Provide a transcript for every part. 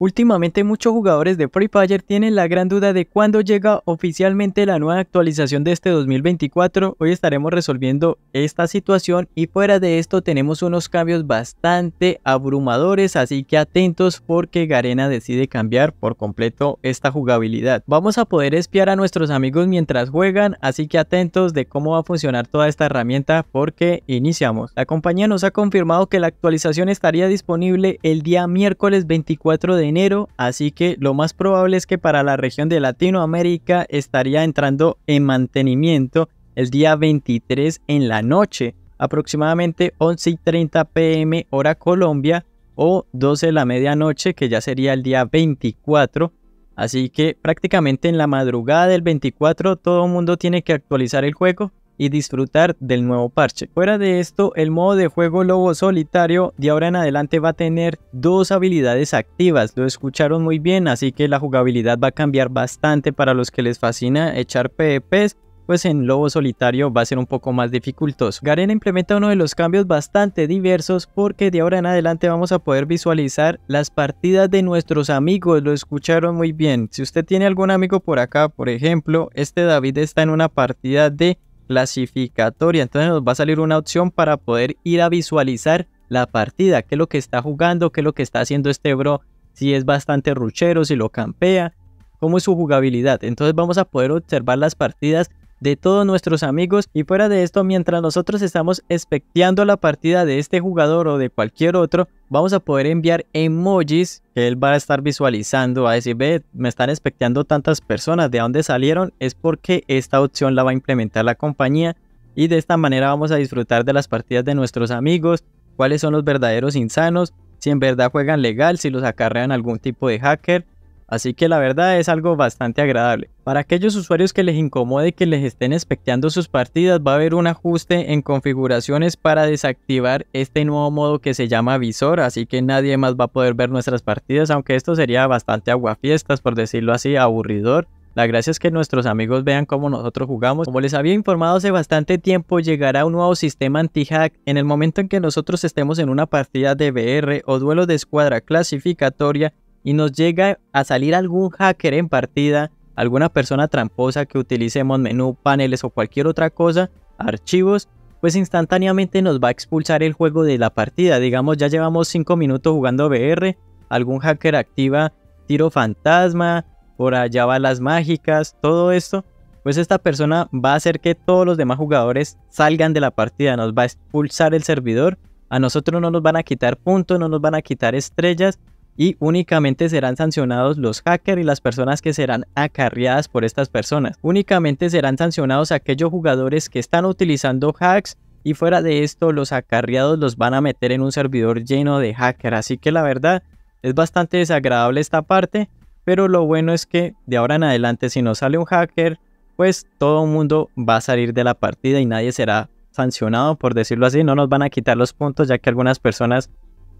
Últimamente muchos jugadores de Free Fire tienen la gran duda de cuándo llega oficialmente la nueva actualización de este 2024. Hoy estaremos resolviendo esta situación y fuera de esto tenemos unos cambios bastante abrumadores, así que atentos porque Garena decide cambiar por completo esta jugabilidad. Vamos a poder espiar a nuestros amigos mientras juegan, así que atentos de cómo va a funcionar toda esta herramienta porque iniciamos. La compañía nos ha confirmado que la actualización estaría disponible el día miércoles 24 de enero, así que lo más probable es que para la región de Latinoamérica estaría entrando en mantenimiento el día 23 en la noche, aproximadamente 11 y 30 pm hora Colombia o 12 de la medianoche que ya sería el día 24. Así que prácticamente en la madrugada del 24 todo el mundo tiene que actualizar el juego y disfrutar del nuevo parche. Fuera de esto, el modo de juego lobo solitario de ahora en adelante va a tener dos habilidades activas, lo escucharon muy bien, así que la jugabilidad va a cambiar bastante para los que les fascina echar PvPs, pues en lobo solitario va a ser un poco más dificultoso. Garena implementa uno de los cambios bastante diversos porque de ahora en adelante vamos a poder visualizar las partidas de nuestros amigos, lo escucharon muy bien. Si usted tiene algún amigo por acá, por ejemplo, este David está en una partida de clasificatoria. Entonces nos va a salir una opción para poder ir a visualizar la partida, qué es lo que está jugando, qué es lo que está haciendo este bro, si es bastante ruchero, si lo campea, cómo es su jugabilidad. Entonces vamos a poder observar las partidas de todos nuestros amigos y fuera de esto mientras nosotros estamos expecteando la partida de este jugador o de cualquier otro vamos a poder enviar emojis que él va a estar visualizando, a decir, ve, me están especteando tantas personas, ¿de dónde salieron? Es porque esta opción la va a implementar la compañía y de esta manera vamos a disfrutar de las partidas de nuestros amigos, cuáles son los verdaderos insanos, si en verdad juegan legal, si los acarrean algún tipo de hacker así que la verdad es algo bastante agradable. Para aquellos usuarios que les incomode que les estén especteando sus partidas, va a haber un ajuste en configuraciones para desactivar este nuevo modo que se llama visor, así que nadie más va a poder ver nuestras partidas, aunque esto sería bastante aguafiestas, por decirlo así, aburridor. La gracia es que nuestros amigos vean cómo nosotros jugamos. Como les había informado hace bastante tiempo, llegará un nuevo sistema anti-hack. En el momento en que nosotros estemos en una partida de BR o duelo de escuadra clasificatoria, y nos llega a salir algún hacker en partida, alguna persona tramposa que utilicemos menú, paneles o cualquier otra cosa, archivos, pues instantáneamente nos va a expulsar el juego de la partida. Digamos, ya llevamos 5 minutos jugando VR, algún hacker activa tiro fantasma, por allá balas mágicas, todo esto, pues esta persona va a hacer que todos los demás jugadores salgan de la partida, nos va a expulsar el servidor, a nosotros no nos van a quitar puntos, no nos van a quitar estrellas, y únicamente serán sancionados los hackers y las personas que serán acarreadas por estas personas. Únicamente serán sancionados aquellos jugadores que están utilizando hacks y fuera de esto los acarreados los van a meter en un servidor lleno de hackers. Así que la verdad es bastante desagradable esta parte, pero lo bueno es que de ahora en adelante si no sale un hacker, pues todo el mundo va a salir de la partida y nadie será sancionado, por decirlo así, no nos van a quitar los puntos ya que algunas personas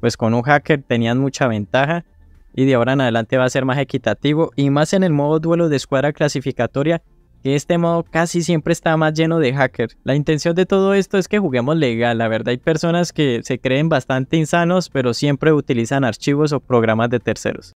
pues con un hacker tenían mucha ventaja y de ahora en adelante va a ser más equitativo y más en el modo duelo de escuadra clasificatoria que este modo casi siempre está más lleno de hacker. La intención de todo esto es que juguemos legal, la verdad hay personas que se creen bastante insanos pero siempre utilizan archivos o programas de terceros.